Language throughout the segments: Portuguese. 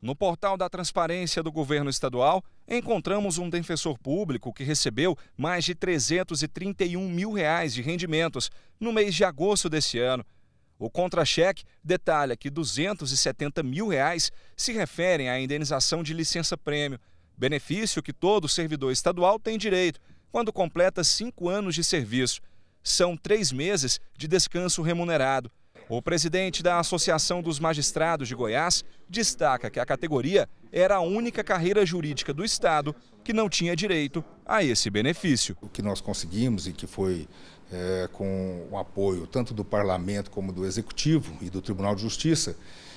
No portal da transparência do governo estadual, encontramos um defensor público que recebeu mais de 331 mil reais de rendimentos no mês de agosto deste ano. O contra-cheque detalha que 270 mil reais se referem à indenização de licença-prêmio, benefício que todo servidor estadual tem direito quando completa cinco anos de serviço. São três meses de descanso remunerado. O presidente da Associação dos Magistrados de Goiás destaca que a categoria era a única carreira jurídica do Estado que não tinha direito a esse benefício. O que nós conseguimos e que foi é, com o apoio tanto do Parlamento como do Executivo e do Tribunal de Justiça,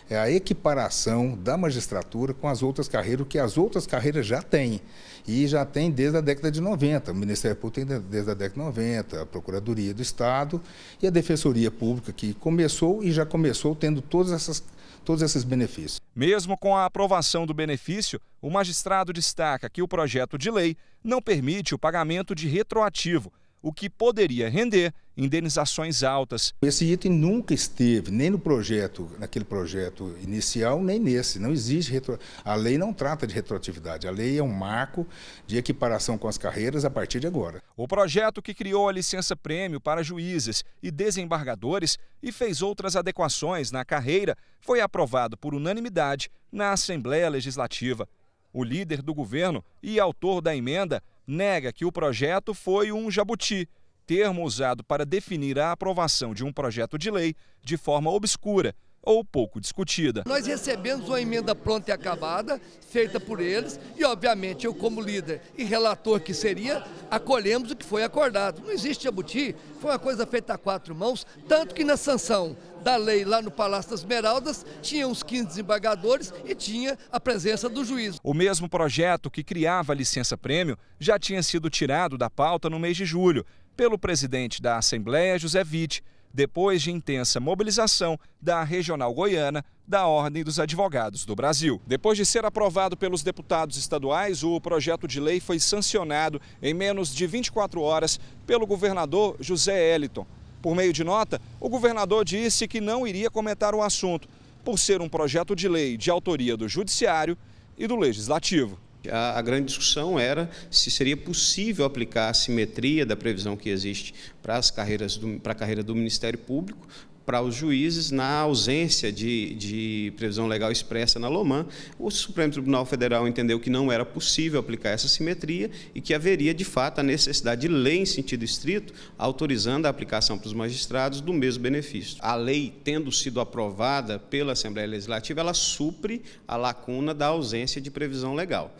é a equiparação da magistratura com as outras carreiras, que as outras carreiras já têm. E já tem desde a década de 90. O Ministério Público tem desde a década de 90, a Procuradoria do Estado e a Defensoria Pública, que começou e já começou tendo todas essas todos esses benefícios. Mesmo com a aprovação do benefício, o magistrado destaca que o projeto de lei não permite o pagamento de retroativo o que poderia render indenizações altas. Esse item nunca esteve nem no projeto, naquele projeto inicial, nem nesse. Não existe retro... a lei não trata de retroatividade. A lei é um marco de equiparação com as carreiras a partir de agora. O projeto que criou a licença prêmio para juízes e desembargadores e fez outras adequações na carreira foi aprovado por unanimidade na Assembleia Legislativa. O líder do governo e autor da emenda nega que o projeto foi um jabuti, termo usado para definir a aprovação de um projeto de lei de forma obscura, ou pouco discutida. Nós recebemos uma emenda pronta e acabada, feita por eles, e obviamente eu, como líder e relator que seria, acolhemos o que foi acordado. Não existe abutir, foi uma coisa feita a quatro mãos, tanto que na sanção da lei lá no Palácio das Esmeraldas, tinha os 15 desembargadores e tinha a presença do juiz. O mesmo projeto que criava a licença-prêmio já tinha sido tirado da pauta no mês de julho, pelo presidente da Assembleia, José Vite depois de intensa mobilização da Regional Goiana da Ordem dos Advogados do Brasil. Depois de ser aprovado pelos deputados estaduais, o projeto de lei foi sancionado em menos de 24 horas pelo governador José Eliton. Por meio de nota, o governador disse que não iria comentar o assunto, por ser um projeto de lei de autoria do Judiciário e do Legislativo. A, a, grande discussão era se seria possível aplicar a simetria da previsão que existe para as carreiras para a carreira do Ministério Público para os juízes na ausência de, de previsão legal expressa na LOMAN, o Supremo Tribunal Federal entendeu que não era possível aplicar essa simetria e que haveria, de fato, a necessidade de lei em sentido estrito, autorizando a aplicação para os magistrados do mesmo benefício. A lei, tendo sido aprovada pela Assembleia Legislativa, ela supre a lacuna da ausência de previsão legal.